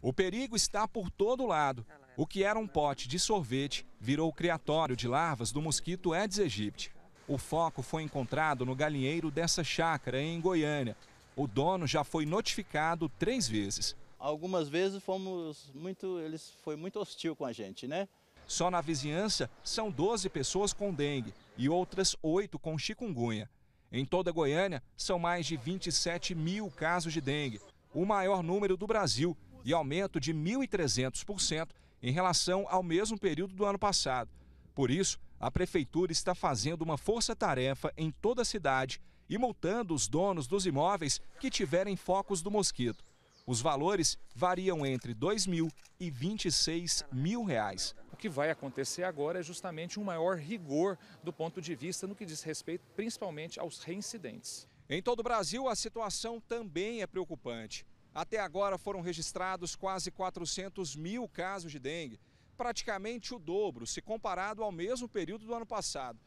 O perigo está por todo lado. O que era um pote de sorvete virou criatório de larvas do mosquito Aedes aegypti. O foco foi encontrado no galinheiro dessa chácara em Goiânia. O dono já foi notificado três vezes. Algumas vezes fomos muito, eles foi muito hostil com a gente, né? Só na vizinhança são 12 pessoas com dengue e outras 8 com chikungunya. Em toda Goiânia, são mais de 27 mil casos de dengue, o maior número do Brasil e aumento de 1.300% em relação ao mesmo período do ano passado. Por isso, a Prefeitura está fazendo uma força-tarefa em toda a cidade e multando os donos dos imóveis que tiverem focos do mosquito. Os valores variam entre 2 mil e 26 mil reais. O que vai acontecer agora é justamente um maior rigor do ponto de vista no que diz respeito principalmente aos reincidentes. Em todo o Brasil, a situação também é preocupante. Até agora foram registrados quase 400 mil casos de dengue, praticamente o dobro se comparado ao mesmo período do ano passado.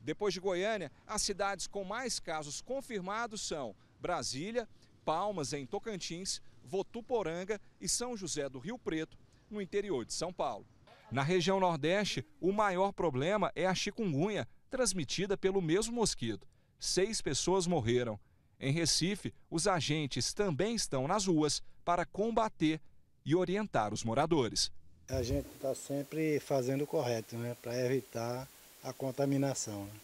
Depois de Goiânia, as cidades com mais casos confirmados são Brasília, Palmas, em Tocantins, Votuporanga e São José do Rio Preto, no interior de São Paulo. Na região Nordeste, o maior problema é a chikungunya, transmitida pelo mesmo mosquito. Seis pessoas morreram. Em Recife, os agentes também estão nas ruas para combater e orientar os moradores. A gente está sempre fazendo o correto, né, para evitar a contaminação. Né?